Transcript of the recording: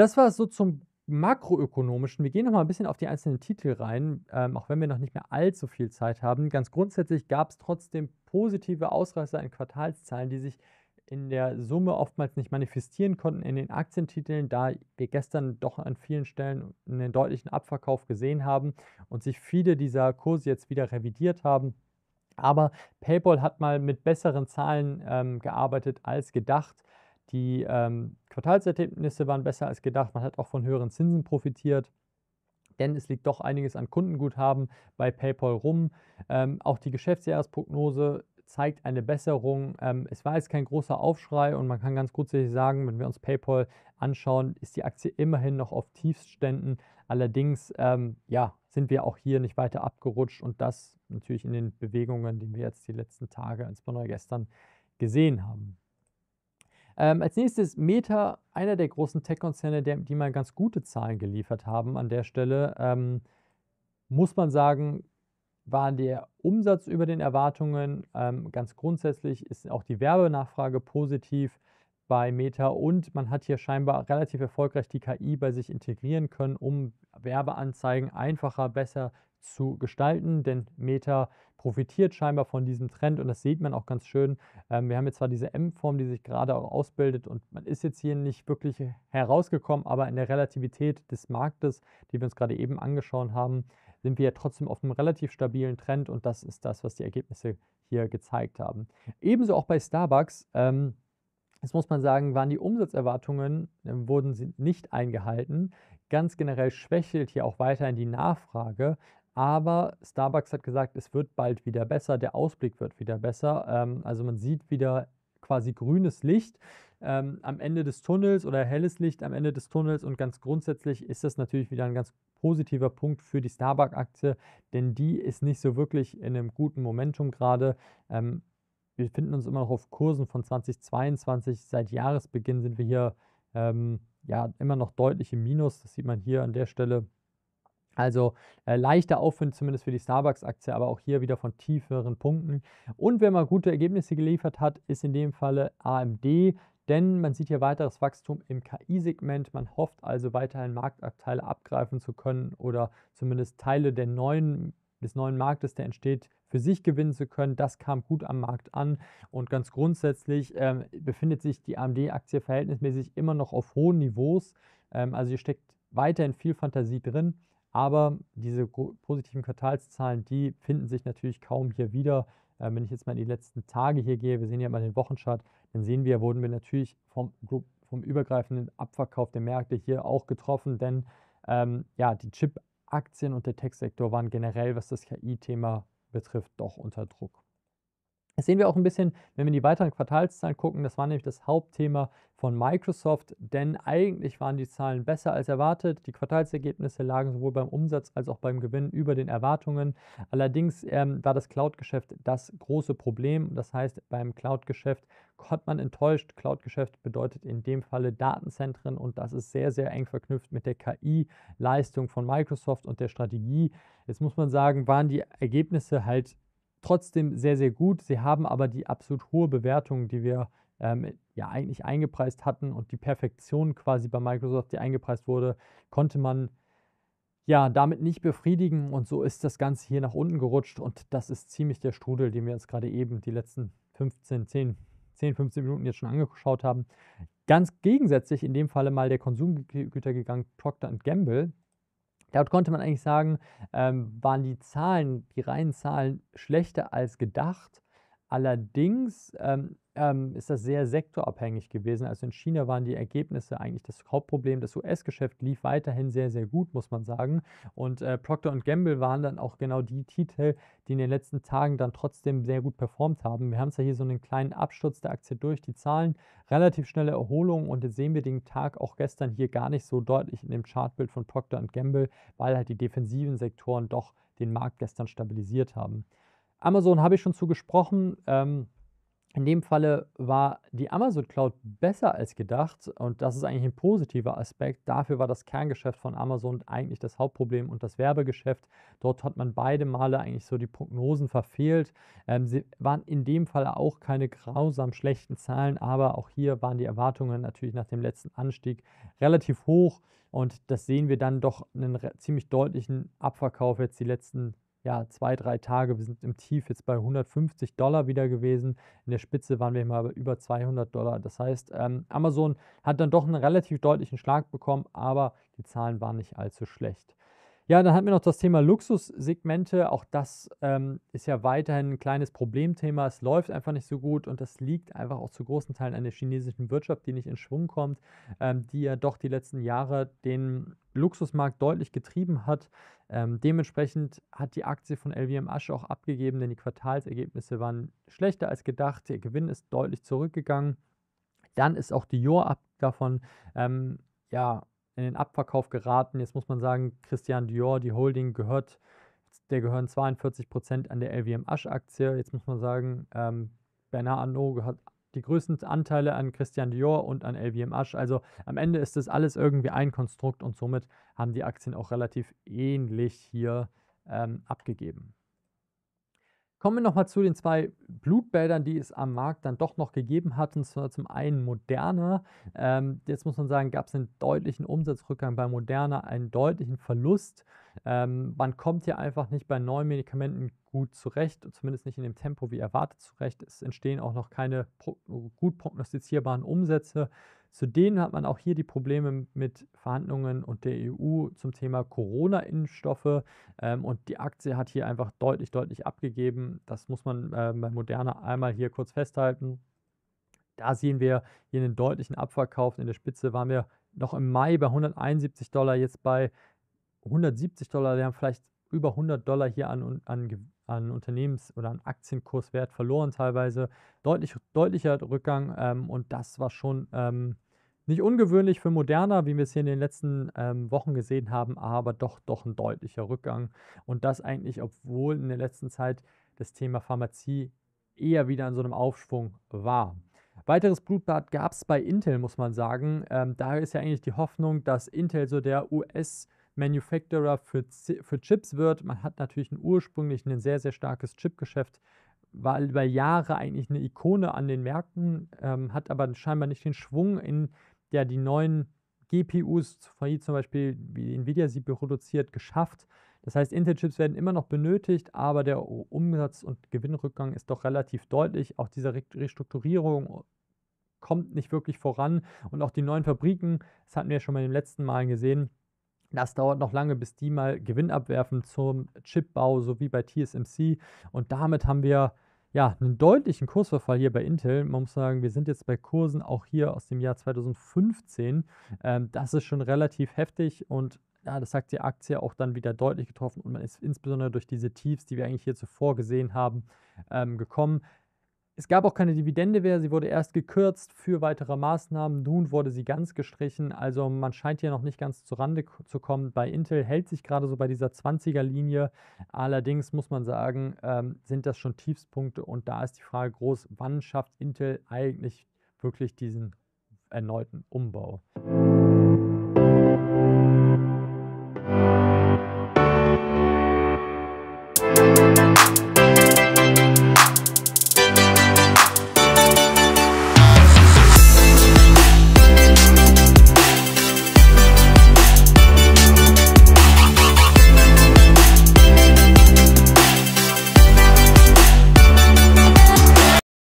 Das war so zum makroökonomischen. Wir gehen noch mal ein bisschen auf die einzelnen Titel rein, ähm, auch wenn wir noch nicht mehr allzu viel Zeit haben. Ganz grundsätzlich gab es trotzdem positive Ausreißer in Quartalszahlen, die sich in der Summe oftmals nicht manifestieren konnten in den Aktientiteln, da wir gestern doch an vielen Stellen einen deutlichen Abverkauf gesehen haben und sich viele dieser Kurse jetzt wieder revidiert haben. Aber PayPal hat mal mit besseren Zahlen ähm, gearbeitet als gedacht. Die ähm, Quartalsergebnisse waren besser als gedacht. Man hat auch von höheren Zinsen profitiert, denn es liegt doch einiges an Kundenguthaben bei PayPal rum. Ähm, auch die Geschäftsjahresprognose zeigt eine Besserung. Ähm, es war jetzt kein großer Aufschrei und man kann ganz grundsätzlich sagen, wenn wir uns PayPal anschauen, ist die Aktie immerhin noch auf Tiefsständen. Allerdings ähm, ja, sind wir auch hier nicht weiter abgerutscht und das natürlich in den Bewegungen, die wir jetzt die letzten Tage, insbesondere gestern, gesehen haben. Ähm, als nächstes Meta, einer der großen Tech-Konzerne, die mal ganz gute Zahlen geliefert haben an der Stelle. Ähm, muss man sagen, war der Umsatz über den Erwartungen. Ähm, ganz grundsätzlich ist auch die Werbenachfrage positiv bei Meta und man hat hier scheinbar relativ erfolgreich die KI bei sich integrieren können, um Werbeanzeigen einfacher, besser zu gestalten, denn Meta profitiert scheinbar von diesem Trend und das sieht man auch ganz schön. Ähm, wir haben jetzt zwar diese M-Form, die sich gerade auch ausbildet und man ist jetzt hier nicht wirklich herausgekommen, aber in der Relativität des Marktes, die wir uns gerade eben angeschaut haben, sind wir ja trotzdem auf einem relativ stabilen Trend und das ist das, was die Ergebnisse hier gezeigt haben. Ebenso auch bei Starbucks. Ähm, Jetzt muss man sagen, waren die Umsatzerwartungen, äh, wurden sie nicht eingehalten. Ganz generell schwächelt hier auch weiterhin die Nachfrage. Aber Starbucks hat gesagt, es wird bald wieder besser, der Ausblick wird wieder besser. Ähm, also man sieht wieder quasi grünes Licht ähm, am Ende des Tunnels oder helles Licht am Ende des Tunnels. Und ganz grundsätzlich ist das natürlich wieder ein ganz positiver Punkt für die Starbucks-Aktie, denn die ist nicht so wirklich in einem guten Momentum gerade. Ähm, wir finden uns immer noch auf Kursen von 2022. Seit Jahresbeginn sind wir hier ähm, ja immer noch deutlich im Minus. Das sieht man hier an der Stelle. Also äh, leichter Aufwind zumindest für die Starbucks-Aktie, aber auch hier wieder von tieferen Punkten. Und wer mal gute Ergebnisse geliefert hat, ist in dem Falle AMD, denn man sieht hier weiteres Wachstum im KI-Segment. Man hofft also weiterhin Marktabteile abgreifen zu können oder zumindest Teile der neuen des neuen Marktes, der entsteht, für sich gewinnen zu können. Das kam gut am Markt an und ganz grundsätzlich ähm, befindet sich die AMD-Aktie verhältnismäßig immer noch auf hohen Niveaus. Ähm, also hier steckt weiterhin viel Fantasie drin, aber diese positiven Quartalszahlen, die finden sich natürlich kaum hier wieder. Ähm, wenn ich jetzt mal in die letzten Tage hier gehe, wir sehen ja mal den Wochenchart, dann sehen wir, wurden wir natürlich vom, vom übergreifenden Abverkauf der Märkte hier auch getroffen, denn ähm, ja, die Chip- Aktien und der Tech-Sektor waren generell, was das KI-Thema betrifft, doch unter Druck. Das sehen wir auch ein bisschen, wenn wir in die weiteren Quartalszahlen gucken. Das war nämlich das Hauptthema von Microsoft, denn eigentlich waren die Zahlen besser als erwartet. Die Quartalsergebnisse lagen sowohl beim Umsatz als auch beim Gewinn über den Erwartungen. Allerdings ähm, war das Cloud-Geschäft das große Problem. Das heißt, beim Cloud-Geschäft hat man enttäuscht. Cloud-Geschäft bedeutet in dem Falle Datenzentren und das ist sehr, sehr eng verknüpft mit der KI-Leistung von Microsoft und der Strategie. Jetzt muss man sagen, waren die Ergebnisse halt trotzdem sehr, sehr gut. Sie haben aber die absolut hohe Bewertung, die wir ähm, ja eigentlich eingepreist hatten und die Perfektion quasi bei Microsoft, die eingepreist wurde, konnte man ja damit nicht befriedigen und so ist das Ganze hier nach unten gerutscht und das ist ziemlich der Strudel, den wir uns gerade eben die letzten 15, 10, 10, 15 Minuten jetzt schon angeschaut haben. Ganz gegensätzlich in dem Falle mal der Konsumgütergegangen Procter Gamble, Dort konnte man eigentlich sagen, ähm, waren die Zahlen, die reinen Zahlen schlechter als gedacht. Allerdings ähm, ähm, ist das sehr sektorabhängig gewesen. Also in China waren die Ergebnisse eigentlich das Hauptproblem. Das US-Geschäft lief weiterhin sehr, sehr gut, muss man sagen. Und äh, Procter Gamble waren dann auch genau die Titel, die in den letzten Tagen dann trotzdem sehr gut performt haben. Wir haben es ja hier so einen kleinen Absturz der Aktie durch die Zahlen, relativ schnelle Erholung und jetzt sehen wir den Tag auch gestern hier gar nicht so deutlich in dem Chartbild von Procter Gamble, weil halt die defensiven Sektoren doch den Markt gestern stabilisiert haben. Amazon habe ich schon zu gesprochen. Ähm, in dem Falle war die Amazon Cloud besser als gedacht und das ist eigentlich ein positiver Aspekt. Dafür war das Kerngeschäft von Amazon eigentlich das Hauptproblem und das Werbegeschäft. Dort hat man beide Male eigentlich so die Prognosen verfehlt. Ähm, sie waren in dem Fall auch keine grausam schlechten Zahlen, aber auch hier waren die Erwartungen natürlich nach dem letzten Anstieg relativ hoch und das sehen wir dann doch einen ziemlich deutlichen Abverkauf jetzt die letzten ja, zwei, drei Tage. Wir sind im Tief jetzt bei 150 Dollar wieder gewesen. In der Spitze waren wir mal über 200 Dollar. Das heißt, ähm, Amazon hat dann doch einen relativ deutlichen Schlag bekommen, aber die Zahlen waren nicht allzu schlecht. Ja, dann hatten wir noch das Thema Luxussegmente. Auch das ähm, ist ja weiterhin ein kleines Problemthema. Es läuft einfach nicht so gut und das liegt einfach auch zu großen Teilen an der chinesischen Wirtschaft, die nicht in Schwung kommt, ähm, die ja doch die letzten Jahre den Luxusmarkt deutlich getrieben hat. Ähm, dementsprechend hat die Aktie von LVM Asche auch abgegeben, denn die Quartalsergebnisse waren schlechter als gedacht. Der Gewinn ist deutlich zurückgegangen. Dann ist auch Dior ab davon ähm, ja in den Abverkauf geraten. Jetzt muss man sagen, Christian Dior, die Holding gehört, der gehören 42 Prozent an der LWM Asch-Aktie. Jetzt muss man sagen, ähm, Bernard Arnault hat die größten Anteile an Christian Dior und an LWM Asch. Also am Ende ist das alles irgendwie ein Konstrukt und somit haben die Aktien auch relativ ähnlich hier ähm, abgegeben. Kommen wir nochmal zu den zwei Blutbädern, die es am Markt dann doch noch gegeben hat. Und zwar zum einen Moderna. Ähm, jetzt muss man sagen, gab es einen deutlichen Umsatzrückgang bei Moderna, einen deutlichen Verlust. Ähm, man kommt hier einfach nicht bei neuen Medikamenten gut zurecht, zumindest nicht in dem Tempo wie erwartet zurecht. Es entstehen auch noch keine pro gut prognostizierbaren Umsätze. Zu denen hat man auch hier die Probleme mit Verhandlungen und der EU zum Thema Corona-Impfstoffe. Ähm, und die Aktie hat hier einfach deutlich, deutlich abgegeben. Das muss man äh, bei Moderna einmal hier kurz festhalten. Da sehen wir hier einen deutlichen Abverkauf. In der Spitze waren wir noch im Mai bei 171 Dollar, jetzt bei 170 Dollar. Wir haben vielleicht über 100 Dollar hier an, an an Unternehmens- oder an Aktienkurswert verloren teilweise. Deutlich, deutlicher Rückgang ähm, und das war schon ähm, nicht ungewöhnlich für Moderna, wie wir es hier in den letzten ähm, Wochen gesehen haben, aber doch, doch ein deutlicher Rückgang. Und das eigentlich, obwohl in der letzten Zeit das Thema Pharmazie eher wieder in so einem Aufschwung war. Weiteres Blutbad gab es bei Intel, muss man sagen. Ähm, daher ist ja eigentlich die Hoffnung, dass Intel so der US- Manufacturer für, für Chips wird. Man hat natürlich ursprünglich ein sehr, sehr starkes Chipgeschäft, war über Jahre eigentlich eine Ikone an den Märkten, ähm, hat aber scheinbar nicht den Schwung in der die neuen GPUs, zum Beispiel wie Nvidia sie produziert, geschafft. Das heißt, Intel-Chips werden immer noch benötigt, aber der Umsatz- und Gewinnrückgang ist doch relativ deutlich. Auch diese Restrukturierung kommt nicht wirklich voran und auch die neuen Fabriken, das hatten wir schon mal im letzten Mal gesehen, das dauert noch lange, bis die mal Gewinn abwerfen zum Chipbau, so wie bei TSMC. Und damit haben wir ja einen deutlichen Kursverfall hier bei Intel. Man muss sagen, wir sind jetzt bei Kursen auch hier aus dem Jahr 2015. Ähm, das ist schon relativ heftig und ja, das hat die Aktie auch dann wieder deutlich getroffen und man ist insbesondere durch diese Tiefs, die wir eigentlich hier zuvor gesehen haben, ähm, gekommen. Es gab auch keine Dividende mehr, sie wurde erst gekürzt für weitere Maßnahmen. Nun wurde sie ganz gestrichen, also man scheint hier noch nicht ganz zu Rande zu kommen. Bei Intel hält sich gerade so bei dieser 20er-Linie. Allerdings muss man sagen, ähm, sind das schon Tiefspunkte und da ist die Frage groß, wann schafft Intel eigentlich wirklich diesen erneuten Umbau?